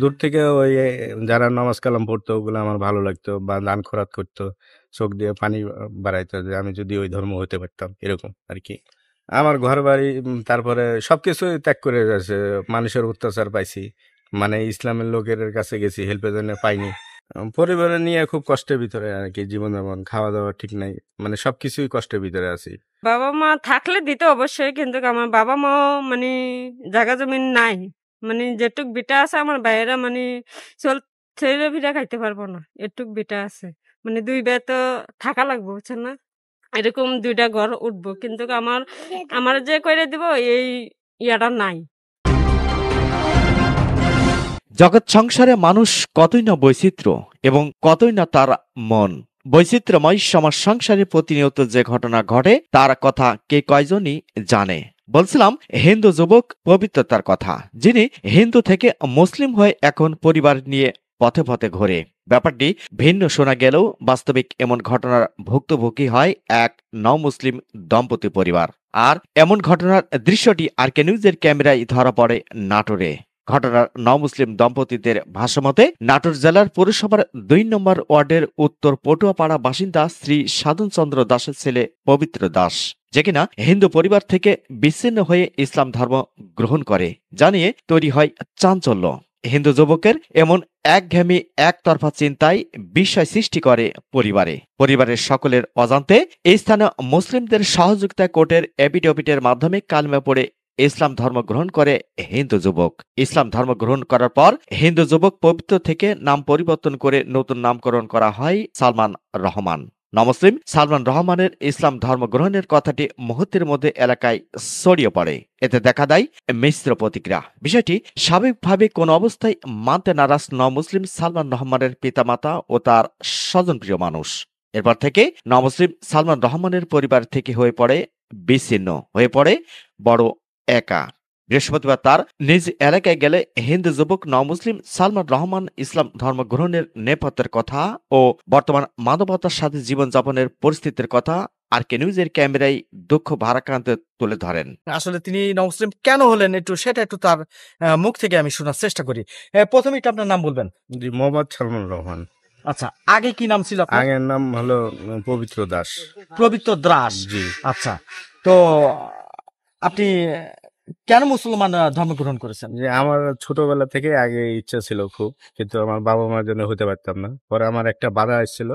দূর থেকে ওই যারা নামাজ কালাম পড়তো ওগুলো আমার ভালো লাগতো বা দান খরাত করতো চোখ দিয়ে পানি বাড়াইতো যে আমি যদি ওই ধর্ম হতে পারতাম এরকম আর কি আমার ঘর বাড়ি তারপরে সবকিছু ত্যাগ করে গেছে মানুষের অত্যাচার পাইছি মানে ইসলামের লোকের কাছে গেছি হেল্পের জন্য পাইনি পরিবারে নিয়ে খুব কষ্টের ভিতরে আর কি জীবন যাপন খাওয়া দাওয়া ঠিক নাই মানে সবকিছুই কষ্টের ভিতরে আছি বাবা মা থাকলে দিতে অবশ্যই কিন্তু আমার বাবা মাও মানে জায়গা জমিন নাই মানে যেটুক বিটা আছে আমার বাইরে মানে চল ছেলে ভিড়ে খাইতে পারবো না এটুক বিটা আছে মানে দুই বে তো থাকা লাগবে বুঝছেন না এরকম দুইটা ঘর উঠবো কিন্তু আমার আমার যে কইরে দিব এই ইয়াটা নাই জগৎ সংসারে মানুষ কতই না বৈচিত্র্য এবং কতই না তার মন বৈচিত্র্যময় সমাজ সংসারে প্রতিনিয়ত যে ঘটনা ঘটে তার কথা কে কয়জনই জানে বলছিলাম হিন্দু যুবক পবিত্রতার কথা যিনি হিন্দু থেকে মুসলিম হয়ে এখন পরিবার নিয়ে পথে পথে ঘোরে ব্যাপারটি ভিন্ন শোনা গেলেও বাস্তবিক এমন ঘটনার ভুক্তভোগী হয় এক ন মুসলিম দম্পতি পরিবার আর এমন ঘটনার দৃশ্যটি আর নিউজের ক্যামেরায় ধরা পড়ে নাটোরে ঘটনার ন মুসলিম দম্পতিদের ভাষ্যমতে নাটোর জেলার পৌরসভার দুই নম্বর ওয়ার্ডের উত্তর পটুয়াপাড়া বাসিন্দা শ্রী সাধনচন্দ্র দাসের ছেলে পবিত্র দাস যে কিনা হিন্দু পরিবার থেকে বিচ্ছিন্ন হয়ে ইসলাম ধর্ম গ্রহণ করে জানিয়ে তৈরি হয় চাঞ্চল্য হিন্দু যুবকের এমন একঘেমি একতরফা চিন্তায় বিষয় সৃষ্টি করে পরিবারে পরিবারের সকলের অজান্তে এই স্থানে মুসলিমদের সহযোগিতা কোর্টের এপিডেভিটের মাধ্যমে কালমে পড়ে ইসলাম ধর্ম গ্রহণ করে হিন্দু যুবক ইসলাম ধর্ম গ্রহণ করার পর হিন্দু যুবক পবিত্র থেকে নাম পরিবর্তন করে নতুন নামকরণ করা হয় সালমান রহমান নমসলিম সালমান রহমানের ইসলাম ধর্ম গ্রহণের কথাটি মুহূর্তের মধ্যে এলাকায় ছড়িয়ে পড়ে এতে দেখা দেয় মিশ্র প্রতিক্রিয়া বিষয়টি স্বাভাবিকভাবে কোন অবস্থায় মানতে নারাজ ন মুসলিম সালমান রহমানের পিতামাতা ও তার স্বজনপ্রিয় মানুষ এরপর থেকে নমসলিম সালমান রহমানের পরিবার থেকে হয়ে পড়ে বিচ্ছিন্ন হয়ে পড়ে বড় একা বৃহস্পতিবার তার নিজ এলাকায় গেলে হিন্দু যুবক ন মুসলিম সালমান রহমান ইসলাম ধর্ম গ্রহণের নেপথ্যের কথা ও বর্তমান মানবতার সাথে জীবনযাপনের পরিস্থিতির কথা আর কে নিউজের ক্যামেরায় দুঃখ ভারাক্রান্ত তুলে ধরেন আসলে তিনি নমুসলিম কেন হলেন একটু সেটা একটু তার মুখ থেকে আমি শোনার চেষ্টা করি প্রথমে এটা আপনার নাম বলবেন জি মোহাম্মদ সালমান রহমান আচ্ছা আগে কি নাম ছিল আগের নাম হলো পবিত্র দাস পবিত্র দাস জি আচ্ছা তো আপনি কেন মুসলমান ধর্ম গ্রহণ করেছেন যে আমার ছোটবেলা থেকে আগে ইচ্ছা ছিল খুব কিন্তু আমার বাবা মার জন্য হতে পারতাম না পরে আমার একটা বাধা এসেছিল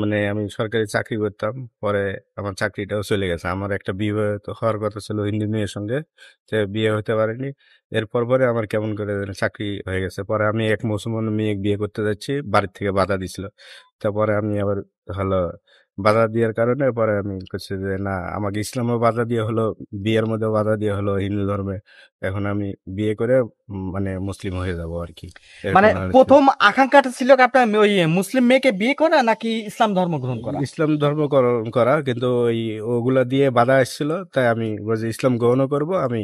মানে আমি সরকারি চাকরি করতাম পরে আমার চাকরিটাও চলে গেছে আমার একটা বিয়ে হওয়ার কথা ছিল হিন্দু মেয়ের সঙ্গে যে বিয়ে হতে পারেনি এরপর পরে আমার কেমন করে চাকরি হয়ে গেছে পরে আমি এক মুসলমান মেয়ে বিয়ে করতে যাচ্ছি বাড়ির থেকে বাধা দিছিল তারপরে আমি আবার হলো বাধা দেওয়ার কারণে পরে আমি করছি যে না আমাকে ইসলামে বাধা দিয়ে হলো বিয়ের মধ্যে বাধা দিয়ে হলো হিন্দু ধর্মে এখন আমি বিয়ে করে মানে মুসলিম হয়ে যাব আর কি মানে প্রথম আকাঙ্ক্ষাটা ছিল আপনার ওই মুসলিম মেয়েকে বিয়ে করা নাকি ইসলাম ধর্ম গ্রহণ করা ইসলাম ধর্ম করা কিন্তু ওই ওগুলা দিয়ে বাধা এসেছিল তাই আমি ইসলাম গ্রহণও করব আমি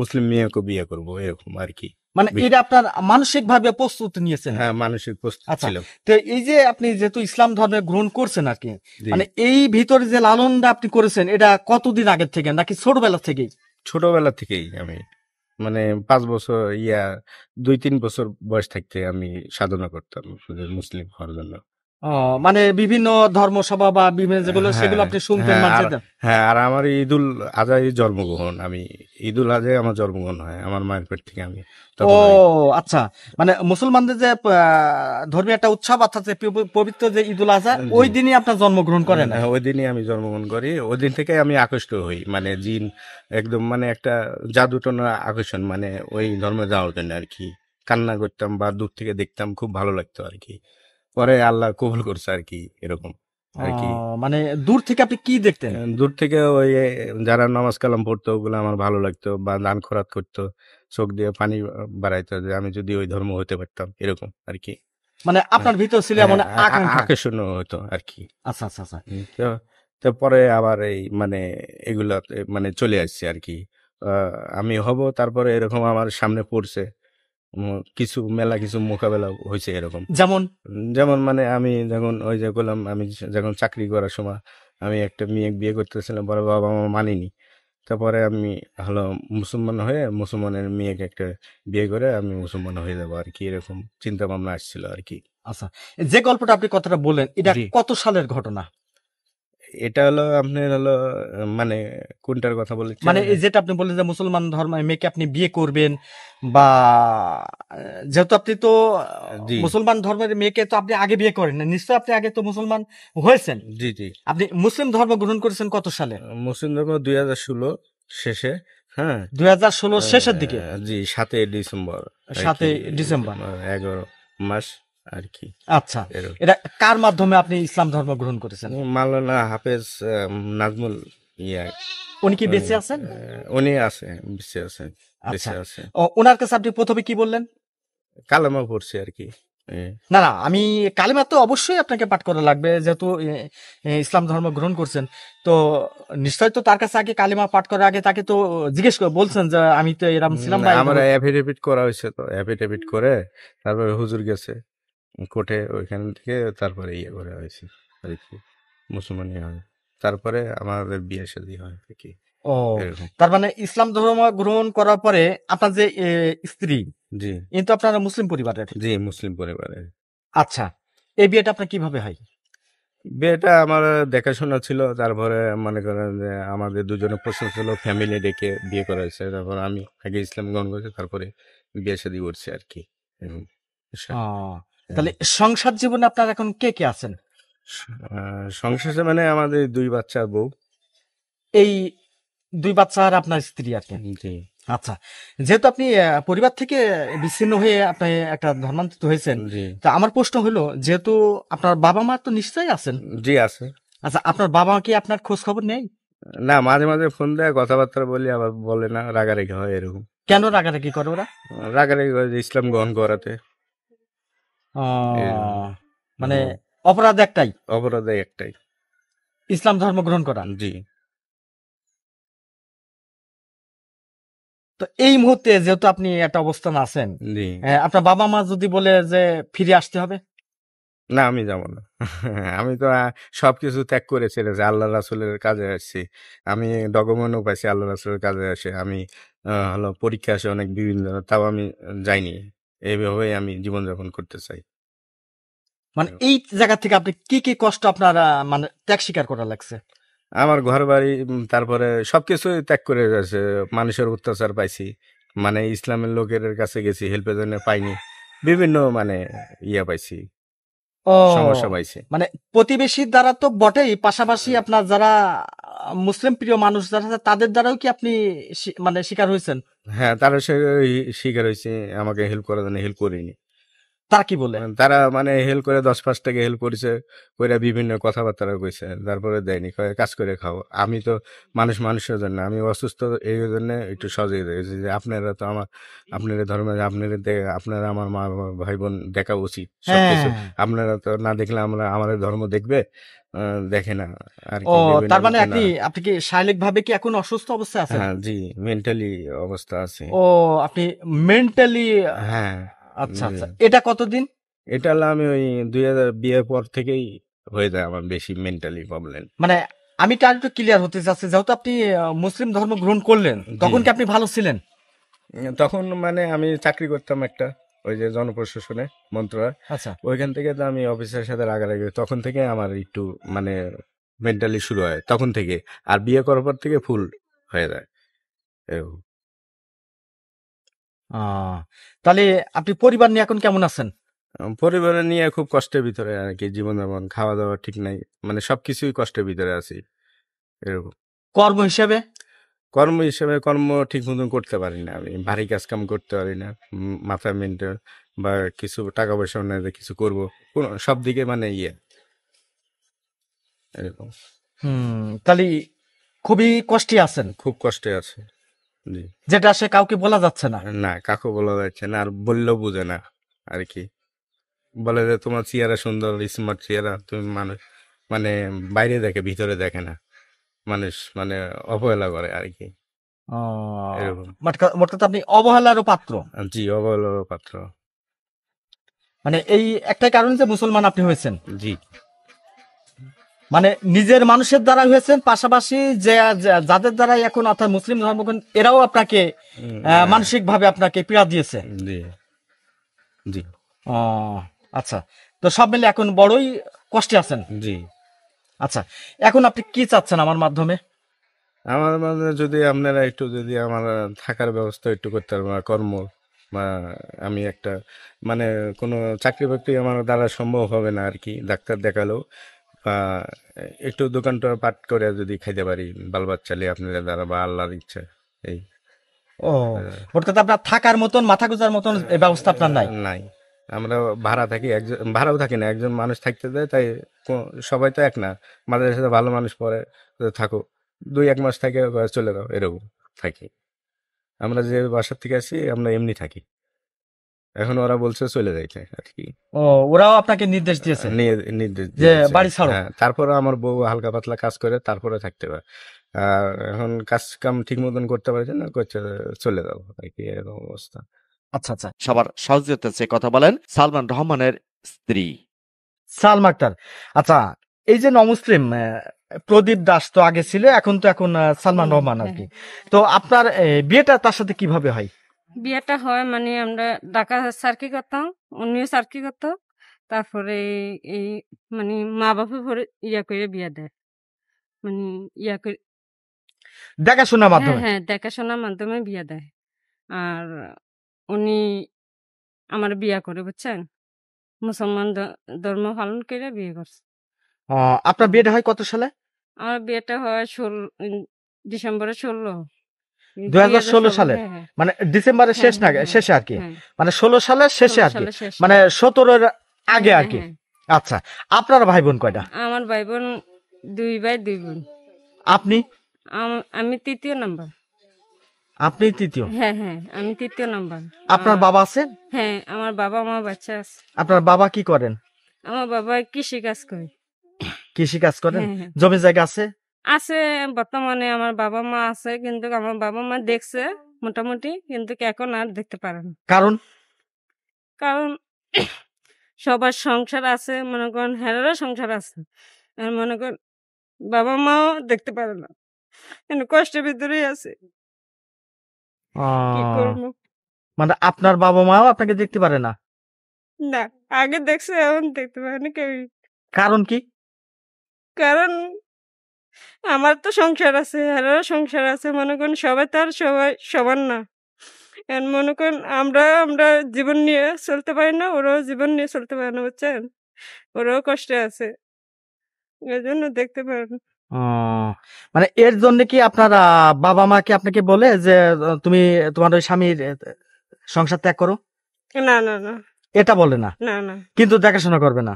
মুসলিম মেয়েকে বিয়ে করবো এরকম আর কি মানে এটা আপনার মানসিক ভাবে প্রস্তুতি নিয়েছেন হ্যাঁ মানসিক প্রস্তুত আচ্ছা, ছিল তো এই যে আপনি যেহেতু ইসলাম ধর্মে গ্রহণ করছেন আর কি মানে এই ভিতরে যে লালনটা আপনি করেছেন এটা কতদিন আগে থেকে নাকি ছোটবেলা থেকেই ছোটবেলা থেকেই আমি মানে পাঁচ বছর ইয়া দুই তিন বছর বয়স থাকতে আমি সাধনা করতাম মুসলিম হওয়ার জন্য মানে বিভিন্ন ধর্মসভা বা বিভিন্ন যেগুলো হ্যাঁ, সেগুলো আপনি শুনতেন হ্যাঁ, হ্যাঁ আর আমার ঈদুল আজহায় জন্মগ্রহণ আমি ঈদুল আজহায় আমার জন্মগ্রহণ হয় আমার মায়ের পেট থেকে আমি ও আচ্ছা মানে মুসলমানদের যে ধর্মীয় একটা উৎসব অর্থাৎ পবিত্র যে ঈদুল আজহা ওই দিনই আপনার জন্মগ্রহণ করেন হ্যাঁ ওই দিনই আমি জন্মগ্রহণ করি ওই দিন থেকে আমি আকৃষ্ট হই মানে জিন একদম মানে একটা জাদুটনা আকর্ষণ মানে ওই ধর্মে যাওয়ার জন্য আর কি কান্না করতাম বা দূর থেকে দেখতাম খুব ভালো লাগতো আর কি পরে আল্লাহ কবুল করছে আর কি এরকম আর কি মানে দূর থেকে আপনি কি দেখতেন দূর থেকে ওই যারা নামাজ কালাম পড়তো ওগুলো আমার ভালো লাগতো বা দান খরাত করতো চোখ দিয়ে পানি বাড়াইতো যে আমি যদি ওই ধর্ম হতে পারতাম এরকম আর কি মানে আপনার ভিতর ছিল মানে হ্যাঁ, হ্যাঁ, আকর্ষণ হতো আর কি আচ্ছা আচ্ছা আচ্ছা তো পরে আবার এই মানে এগুলা মানে চলে আসছে আর কি আমি হব তারপরে এরকম আমার সামনে পড়ছে কিছু মেলা কিছু মোকাবেলা হয়েছে এরকম যেমন যেমন মানে আমি যখন ওই যে বললাম আমি যখন চাকরি করার সময় আমি একটা মেয়ে বিয়ে করতেছিলাম বড় বাবা মা মানিনি তারপরে আমি হলো মুসলমান হয়ে মুসলমানের মেয়েকে একটা বিয়ে করে আমি মুসলমান হয়ে যাবো আর কি এরকম চিন্তা ভাবনা আসছিল আর কি আচ্ছা যে গল্পটা আপনি কথাটা বললেন এটা কত সালের ঘটনা এটা হলো আপনি হলো মানে কোনটার কথা বলেছেন মানে যেটা আপনি বললেন যে মুসলমান ধর্ম মেয়েকে আপনি বিয়ে করবেন বা যেহেতু আপনি তো মুসলমান ধর্মের মেয়েকে তো আপনি আগে বিয়ে করেন নিশ্চয় আপনি আগে তো মুসলমান হয়েছেন জি জি আপনি মুসলিম ধর্ম গ্রহণ করেছেন কত সালে মুসলিম ধর্ম দুই হাজার ষোলো শেষে হ্যাঁ দুই হাজার ষোলো শেষের দিকে জি সাতই ডিসেম্বর সাতই ডিসেম্বর এগারো মাস আর কি আচ্ছা এটা কার মাধ্যমে আপনি ইসলাম ধর্ম গ্রহণ করেছেন মাওলানা হাফেজ নাজমুল ইয়া উনি কি বেঁচে আছেন উনি আছে বেঁচে আছেন বেঁচে আচ্ছা। আছে ওনার কাছে আপনি প্রথমে কি বললেন কালেমা পড়ছি আর কি না না আমি কালিমা তো অবশ্যই আপনাকে পাঠ করা লাগবে যেহেতু ইসলাম ধর্ম গ্রহণ করছেন তো নিশ্চয় তো তার কাছে আগে কালিমা পাঠ করার আগে তাকে তো জিজ্ঞেস করে বলছেন যে আমি তো এরকম ছিলাম আমরা অ্যাফিডেভিট করা হয়েছে তো অ্যাফিডেভিট করে তারপরে হুজুর গেছে কোর্টে ওইখান থেকে তারপরে ইয়ে করা হয়েছে আর কি মুসলমানই হয় তারপরে আমাদের বিয়ে শাদি হয় আর কি ও তার মানে ইসলাম ধর্ম গ্রহণ করার পরে আপনার যে স্ত্রী জি কিন্তু আপনারা মুসলিম পরিবারের জি মুসলিম পরিবারের আচ্ছা এই বিয়েটা আপনার কিভাবে হয় বিয়েটা আমার দেখাশোনা ছিল তারপরে মনে করেন যে আমাদের দুজনে প্রশ্ন ছিল ফ্যামিলি ডেকে বিয়ে করা হয়েছে তারপর আমি আগে ইসলাম গ্রহণ করেছি তারপরে বিয়ে শাদি করছি আর কি হ্যাঁ। তাহলে সংসার জীবনে আপনার এখন কে কে আছেন সংসারে মানে আমাদের দুই বাচ্চা বউ এই দুই বাচ্চা আর আপনার স্ত্রী আর কি আচ্ছা যেহেতু আপনি পরিবার থেকে বিচ্ছিন্ন হয়ে আপনি একটা ধর্মান্তরিত হয়েছেন তা আমার প্রশ্ন হলো যেহেতু আপনার বাবা মা তো নিশ্চয়ই আছেন জি আছে আচ্ছা আপনার বাবা মা কি আপনার খোঁজ খবর নেই না মাঝে মাঝে ফোন দেয় কথাবার্তা বলি আবার বলে না রাগারাগি হয় এরকম কেন রাগারাগি করে ওরা রাগারাগি করে ইসলাম গ্রহণ করাতে মানে হ্যাঁ। অপরাধ একটাই অপরাধ একটাই ইসলাম ধর্ম গ্রহণ করা জি তো এই মুহূর্তে যেহেতু আপনি একটা অবস্থান আছেন আপনার বাবা মা যদি বলে যে ফিরে আসতে হবে না আমি যাব না আমি তো সবকিছু ত্যাগ করে যে আল্লাহ রাসুলের কাজে আসছি আমি ডকুমেন্টও পাইছি আল্লাহ রাসুলের কাজে আসে আমি হলো পরীক্ষা আসে অনেক বিভিন্ন তাও আমি যাইনি এইভাবেই আমি জীবনযাপন করতে চাই মানে এই জায়গা থেকে আপনি কি কি কষ্ট আপনার মানে ত্যাগ স্বীকার করা লাগছে আমার ঘর বাড়ি তারপরে সবকিছু ত্যাগ করে গেছে মানুষের অত্যাচার পাইছি মানে ইসলামের লোকের কাছে গেছি হেল্পের জন্য পাইনি বিভিন্ন মানে ইয়া পাইছি সমস্যা পাইছি মানে প্রতিবেশীর দ্বারা তো বটেই পাশাপাশি আপনার যারা মুসলিম প্রিয় মানুষ যারা তাদের দ্বারাও কি আপনি মানে শিকার হয়েছেন হ্যাঁ তারা সে স্বীকার হয়েছে আমাকে হেল্প করার জন্য হেল্প করিনি তারা কি বলে মানে তারা মানে হেল করে দশ পাঁচ টাকা হেল করেছে করে বিভিন্ন কথাবার্তা কইছে তারপরে দেয়নি কাজ করে খাও আমি তো মানুষ মানুষের জন্য আমি অসুস্থ এই জন্য একটু সজাগ দেখেছি যে আপনারা তো আমার আপনারা ধর্মে আপনারা আপনারা আমার মা ভাই বোন দেখা উচিত হ্যাঁ। আপনারা তো না দেখলে আমরা আমাদের ধর্ম দেখবে দেখে না আর ও তার মানে আপনি আপনি কি শারীরিক ভাবে কি এখন অসুস্থ অবস্থা আছেন হ্যাঁ জি মেন্টালি অবস্থা আছে ও আপনি মেন্টালি হ্যাঁ আচ্ছা আচ্ছা এটা কতদিন এটা আমি ওই দুই হাজার বিয়ের পর থেকেই হয়ে যায় আমার বেশি মেন্টালি প্রবলেম মানে আমি তার একটু ক্লিয়ার হতে চাচ্ছি যেহেতু আপনি মুসলিম ধর্ম গ্রহণ করলেন তখন কি আপনি ভালো ছিলেন তখন মানে আমি চাকরি করতাম একটা ওই যে জনপ্রশাসনে মন্ত্রণালয় আচ্ছা ওইখান থেকে তো আমি অফিসের সাথে রাগারাগি তখন থেকে আমার একটু মানে মেন্টালি শুরু হয় তখন থেকে আর বিয়ে করার পর থেকে ফুল হয়ে যায় তাহলে আপনি পরিবার নিয়ে এখন কেমন আছেন পরিবার নিয়ে খুব কষ্টের ভিতরে আর কি জীবন যাপন খাওয়া দাওয়া ঠিক নাই মানে সবকিছুই কষ্টের ভিতরে আছি এরকম কর্ম হিসাবে কর্ম হিসাবে কর্ম ঠিক মতন করতে পারি না আমি ভারী কাজ কাম করতে পারি না মাথা মেন্টাল বা কিছু টাকা পয়সা না কিছু কোনো সব দিকে মানে ইয়ে এরকম হুম তাহলে খুবই কষ্টে আছেন খুব কষ্টে আছে যেটা সে কাউকে বলা যাচ্ছে না না কাউকে বলা যাচ্ছে না আর বললেও বুঝে না আর কি বলে যে তোমার চেহারা সুন্দর স্মার্ট চেহারা তুমি মানুষ মানে বাইরে দেখে ভিতরে দেখে না মানুষ মানে অবহেলা করে আর কি মোট আপনি অবহেলারও পাত্র জি অবহেলারও পাত্র মানে এই একটা কারণ যে মুসলমান আপনি হয়েছেন জি মানে নিজের মানুষের দ্বারা হয়েছেন পাশাপাশি যে যাদের দ্বারা এখন অর্থাৎ মুসলিম ধর্ম এরাও আপনাকে হ্যাঁ। মানসিক ভাবে আপনাকে পীড়া দিয়েছে জি আচ্ছা তো সব মিলে এখন বড়ই কষ্টে আছেন জি আচ্ছা এখন আপনি কি চাচ্ছেন আমার মাধ্যমে আমার মাধ্যমে যদি আপনারা একটু যদি আমার থাকার ব্যবস্থা একটু করতে পারবেন কর্ম বা আমি একটা মানে কোনো চাকরি বাকরি আমার দ্বারা সম্ভব হবে না আর কি ডাক্তার দেখালেও একটু দোকানটা পাট করে যদি খাইতে পারি বাল বাচ্চা নিয়ে আপনাদের দ্বারা বা আল্লাহর ইচ্ছা এই ও অর্থাৎ আপনার থাকার মতন মাথা গুজার মতন ব্যবস্থা আপনার নাই নাই আমরা ভাড়া থাকি একজন ভাড়াও থাকি না একজন মানুষ থাকতে দেয় তাই সবাই তো এক না মাদের সাথে ভালো মানুষ পরে থাকো দুই এক মাস থাকে চলে যাও এরকম থাকি আমরা যে বাসার থেকে আসি আমরা এমনি থাকি এখন ওরা বলছে চলে যাইছে আর কি ও ওরাও আপনাকে নির্দেশ দিয়েছে নির্দেশ যে বাড়ি ছাড়ো হ্যাঁ, তারপরে আমার বউ হালকা পাতলা কাজ করে তারপরে থাকতে পারে আর এখন কাজ কাম ঠিক মতন করতে পারছে না করছে চলে যাবো আর কি এরকম অবস্থা আচ্ছা আচ্ছা সবার সহযোগিতা সে কথা বলেন সালমান রহমানের স্ত্রী সালমা আক্তার আচ্ছা এই যে নমুসলিম প্রদীপ দাস তো আগে ছিল এখন তো এখন সালমান রহমান আর হ্যাঁ। কি তো আপনার বিয়েটা তার সাথে কিভাবে হয় বিয়েটা হয় মানে আমরা ঢাকা সার্কি করতাম উনিও সার্কি করত তারপরে এই মানে মা বাপে পরে ইয়া করে বিয়ে দেয় মানে ইয়া করে দেখাশোনা হ্যাঁ, মাধ্যমে হ্যাঁ দেখাশোনার মাধ্যমে বিয়ে দেয় আর উনি আমার বিয়া করে বুঝছেন মুসলমান ধর্ম পালন করে বিয়ে করছে আপনার বিয়েটা হয় কত সালে আমার বিয়েটা হয় ষোলো ডিসেম্বরে ষোলো দুই হাজার ষোলো সালের হ্যাঁ, হ্যাঁ। মানে ডিসেম্বরের হ্যাঁ, শেষ না শেষে আর কি মানে ষোলো সালের শেষে আর কি মানে সতেরোর আগে আর কি আচ্ছা আপনার ভাই বোন কয়টা আমার ভাই বোন দুই ভাই দুই বোন আপনি আমি তৃতীয় নাম্বার আপনি তৃতীয় হ্যাঁ হ্যাঁ আমি তৃতীয় নাম্বার আপনার বাবা আছেন হ্যাঁ আমার বাবা আমার বাচ্চা আছে আপনার বাবা কি করেন আমার বাবা কৃষি কাজ করে কৃষি কাজ করেন জমি জায়গা আছে আছে বর্তমানে আমার বাবা মা আছে কিন্তু আমার বাবা মা দেখছে মোটামুটি কিন্তু এখন আর দেখতে পারে না কারণ কারণ সবার সংসার আছে মনে করেন হেরারও সংসার আছে আর মনে করেন বাবা মাও দেখতে পারে না কিন্তু কষ্টের ভিতরেই আছে কি মানে আপনার বাবা মাও আপনাকে দেখতে পারে না না আগে দেখছে এখন দেখতে পারে না কেউ কারণ কি কারণ আমার তো সংসার আছে আরও সংসার আছে মনে করেন সবাই তার সবাই সমান না মনে করেন আমরা আমরা জীবন নিয়ে চলতে পারি না ওরাও জীবন নিয়ে চলতে পারে না বুঝছেন ওরাও কষ্টে আছে এই জন্য দেখতে পারেন মানে এর জন্য কি আপনার বাবা মা কি আপনাকে বলে যে তুমি তোমার ওই স্বামীর সংসার ত্যাগ করো না না না এটা বলে না কিন্তু দেখাশোনা করবে না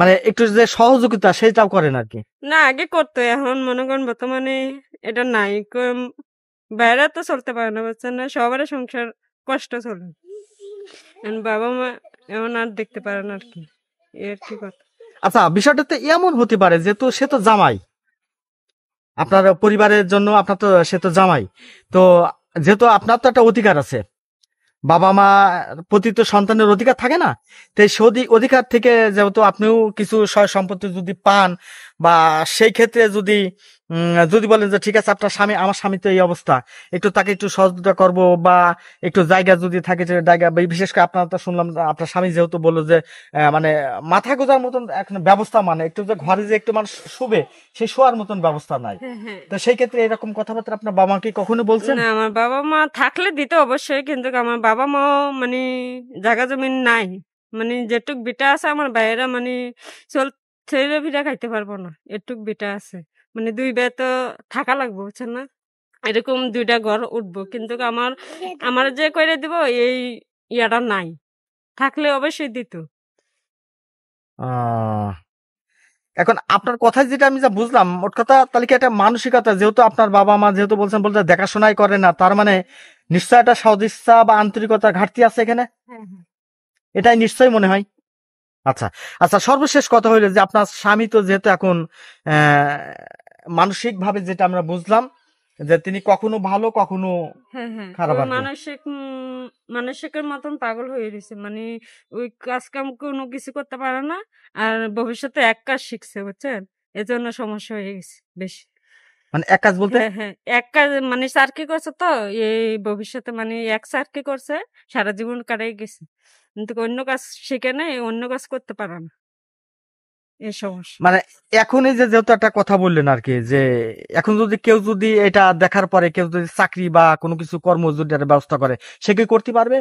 মানে একটু যে সহযোগিতা সেটাও করেন আর কি না আগে করতো এখন মনে করেন বর্তমানে এটা নাই বাইরে তো চলতে পারে না বুঝছেন না সবার সংসার কষ্ট চলে বাবা মা এমন আর দেখতে পারে না আর কি এর কি কথা আচ্ছা বিষয়টা তো এমন হতে পারে যে তো সে তো জামাই আপনার পরিবারের জন্য আপনার তো সে তো জামাই তো যেহেতু আপনার তো একটা অধিকার আছে বাবা মা প্রতি তো সন্তানের অধিকার থাকে না তাই সেই অধিকার থেকে যেহেতু আপনিও কিছু সয় সম্পত্তি যদি পান বা সেই ক্ষেত্রে যদি যদি বলেন যে ঠিক আছে আপনার স্বামী আমার স্বামী তো এই অবস্থা একটু তাকে একটু সহযোগিতা করব বা একটু জায়গা যদি থাকে যে জায়গা বিশেষ করে আপনার তো শুনলাম আপনার স্বামী যেহেতু বললো যে মানে মাথা গোজার মতন এখন ব্যবস্থা মানে একটু যে ঘরে যে একটু মানুষ শুবে সেই শোয়ার মতন ব্যবস্থা নাই হ্যাঁ, হ্যাঁ। তো সেই ক্ষেত্রে এরকম কথাবার্তা আপনার বাবা মাকে কখনো বলছেন না আমার বাবা মা থাকলে দিতে অবশ্যই কিন্তু আমার বাবা মাও মানে জায়গা জমিন নাই মানে যেটুক বিটা আছে আমার বাইরে মানে চল ছেড়ে ফিরা খাইতে পারবো না এটুক বিটা আছে মানে দুই বেলা তো থাকা লাগবে বুঝছেন না এরকম দুইটা ঘর উঠবো কিন্তু আমার আমার যে করে দিব এই ইয়াটা নাই থাকলে অবশ্যই দিত এখন আপনার কথা যেটা আমি যা বুঝলাম মোট কথা তাহলে কি একটা মানসিকতা যেহেতু আপনার বাবা মা যেহেতু বলছেন বলতে দেখাশোনাই করে না তার মানে নিশ্চয় একটা সদিচ্ছা বা আন্তরিকতা ঘাটতি আছে এখানে হ্যাঁ, হ্যাঁ। এটাই নিশ্চয়ই মনে হয় আচ্ছা আচ্ছা সর্বশেষ কথা হইলো যে আপনার স্বামী তো যেহেতু এখন মানসিক ভাবে যেটা আমরা বুঝলাম যে তিনি কখনো ভালো কখনো হ্যাঁ, হ্যাঁ। খারাপ মানসিক মানসিকের মতন পাগল হয়ে রয়েছে মানে ওই কাজ কাম কোনো কিছু করতে পারে না আর ভবিষ্যতে এক কাজ শিখছে বুঝছেন এজন্য সমস্যা হয়ে গেছে বেশি মানে এক কাজ বলতে হ্যাঁ, হ্যাঁ এক কাজ মানে সার্কি করছে তো এই ভবিষ্যতে মানে এক কি করছে সারা জীবন কাটাই গেছে অন্য কাজ শিখে অন্য কাজ করতে পারে না মানে যে যেহেতু একটা কথা বললেন আর কি যে এখন যদি কেউ যদি এটা দেখার পরে কেউ যদি চাকরি বা কোনো কিছু কর্ম যদি ব্যবস্থা করে সে কি করতে পারবে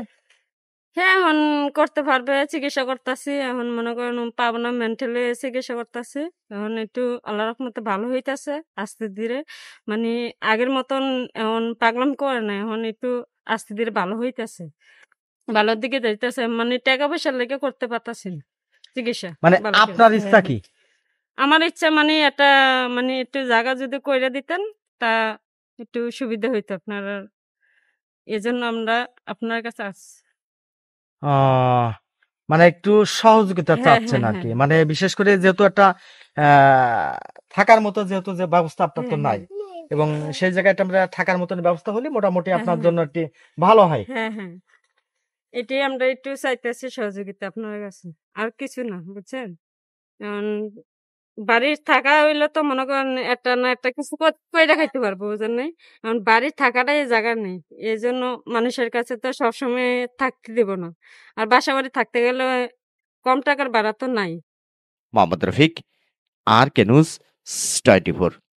হ্যাঁ এখন করতে পারবে চিকিৎসা করতেছি এখন মনে করেন পাবো না মেন্টালি চিকিৎসা করতেছি এখন একটু আল্লাহ রকমতে ভালো হইতেছে আস্তে ধীরে মানে আগের মতন এখন পাগলাম করে না এখন একটু আস্তে ধীরে ভালো হইতেছে ভালোর দিকে যাইতেছে মানে টাকা পয়সার লেগে করতে পারতাছি না চিকিৎসা মানে আপনার ইচ্ছা হ্যাঁ। কি আমার ইচ্ছা মানে এটা মানে একটু জায়গা যদি কইরা দিতেন তা একটু সুবিধা হইতো আপনার এজন্য আমরা আপনার কাছে আসছি মানে একটু সহযোগিতা হ্যাঁ, চাচ্ছেন হ্যাঁ, আর কি মানে বিশেষ করে যেহেতু একটা থাকার মতো যেহেতু যে ব্যবস্থা আপনার তো নাই এবং সেই জায়গাটা আমরা থাকার মতন ব্যবস্থা হলে মোটামুটি আপনার জন্য একটি ভালো হয় এটাই আমরা একটু চাইতেছি সহযোগিতা আপনার কাছে আর কিছু না বুঝছেন বাড়ির থাকা হইলে তো মনে করেন একটা না একটা কিছু কইরা খাইতে পারবো বুঝেন নাই কারণ বাড়ির থাকাটাই জায়গা নেই এই জন্য মানুষের কাছে তো সবসময় থাকতে দেব না আর বাসা বাড়ি থাকতে গেলে কম টাকার ভাড়া তো নাই মোহাম্মদ রফিক আর কেনুস স্টাইটি টোয়েন্টি ফোর